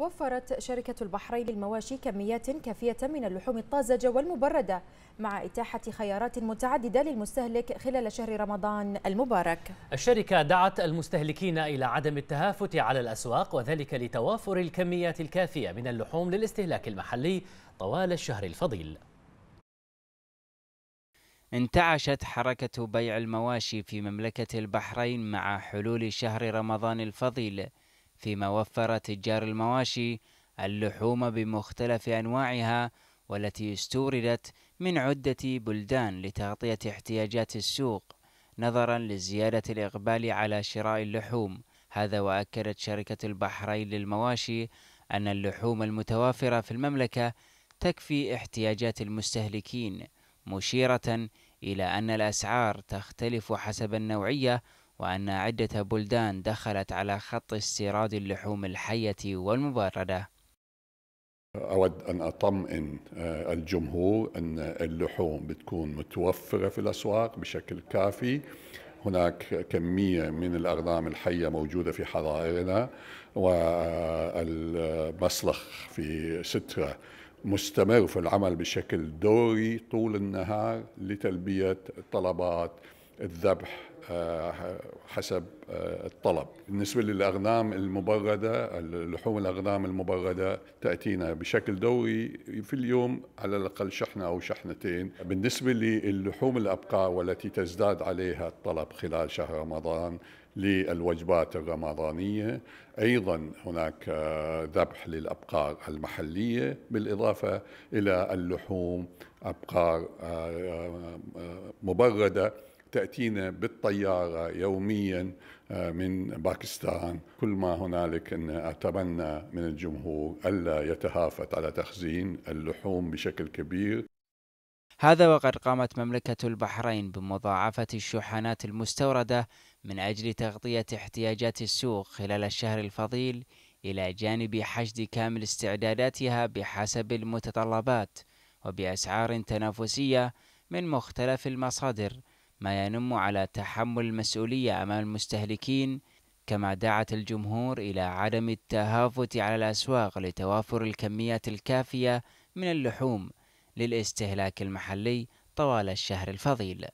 وفرت شركة البحرين للمواشي كميات كافية من اللحوم الطازجة والمبردة مع إتاحة خيارات متعددة للمستهلك خلال شهر رمضان المبارك الشركة دعت المستهلكين إلى عدم التهافت على الأسواق وذلك لتوافر الكميات الكافية من اللحوم للاستهلاك المحلي طوال الشهر الفضيل انتعشت حركة بيع المواشي في مملكة البحرين مع حلول شهر رمضان الفضيل فيما وفر تجار المواشي اللحوم بمختلف أنواعها والتي استوردت من عدة بلدان لتغطية احتياجات السوق نظرا لزيادة الإقبال على شراء اللحوم هذا وأكدت شركة البحرين للمواشي أن اللحوم المتوافرة في المملكة تكفي احتياجات المستهلكين مشيرة إلى أن الأسعار تختلف حسب النوعية وأن عدة بلدان دخلت على خط استيراد اللحوم الحية والمبردة أود أن أطمئن آه، الجمهور أن اللحوم بتكون متوفرة في الأسواق بشكل كافي هناك كمية من الأغنام الحية موجودة في حضائرنا والمسلخ في سترة مستمر في العمل بشكل دوري طول النهار لتلبية طلبات الذبح آه، حسب آه، الطلب بالنسبة للأغنام المبردة لحوم الأغنام المبردة تأتينا بشكل دوري في اليوم على الأقل شحنة أو شحنتين بالنسبة للحوم الأبقار والتي تزداد عليها الطلب خلال شهر رمضان للوجبات الرمضانية أيضا هناك آه، ذبح للأبقار المحلية بالإضافة إلى اللحوم أبقار مبردة تأتينا بالطيارة يوميا آه، من باكستان كل ما هنالك أن أتمنى من الجمهور ألا يتهافت على تخزين اللحوم بشكل كبير هذا وقد قامت مملكة البحرين بمضاعفة الشحنات المستوردة من أجل تغطية احتياجات السوق خلال الشهر الفضيل إلى جانب حشد كامل استعداداتها بحسب المتطلبات وبأسعار تنافسية من مختلف المصادر ما ينم على تحمل المسؤولية أمام المستهلكين كما دعت الجمهور إلى عدم التهافت على الأسواق لتوافر الكميات الكافية من اللحوم للاستهلاك المحلي طوال الشهر الفضيل